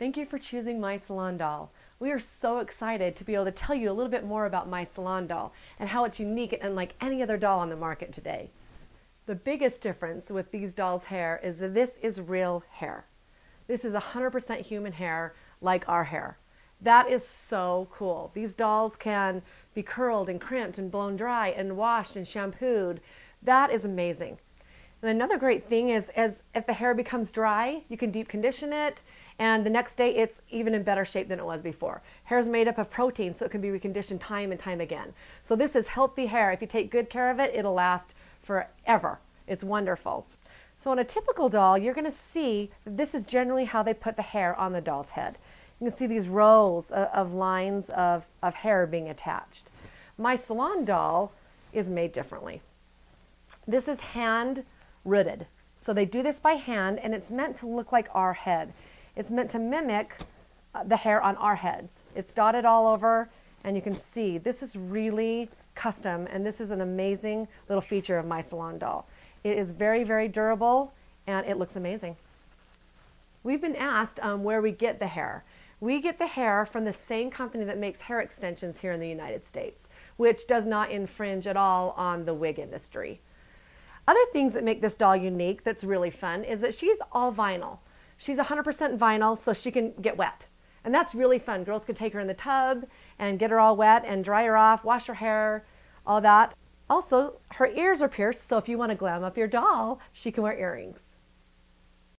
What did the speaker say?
Thank you for choosing My Salon Doll. We are so excited to be able to tell you a little bit more about My Salon Doll and how it's unique and unlike any other doll on the market today. The biggest difference with these dolls' hair is that this is real hair. This is 100% human hair like our hair. That is so cool. These dolls can be curled and crimped and blown dry and washed and shampooed. That is amazing. And another great thing is, as if the hair becomes dry, you can deep condition it, and the next day it's even in better shape than it was before. Hair is made up of protein, so it can be reconditioned time and time again. So this is healthy hair. If you take good care of it, it'll last forever. It's wonderful. So on a typical doll, you're going to see that this is generally how they put the hair on the doll's head. You can see these rows of lines of, of hair being attached. My salon doll is made differently. This is hand rooted. So they do this by hand and it's meant to look like our head. It's meant to mimic uh, the hair on our heads. It's dotted all over and you can see this is really custom and this is an amazing little feature of my salon doll. It is very, very durable and it looks amazing. We've been asked um, where we get the hair. We get the hair from the same company that makes hair extensions here in the United States, which does not infringe at all on the wig industry. Other things that make this doll unique that's really fun is that she's all vinyl. She's 100% vinyl so she can get wet. And that's really fun. Girls can take her in the tub and get her all wet and dry her off, wash her hair, all that. Also, her ears are pierced, so if you want to glam up your doll, she can wear earrings.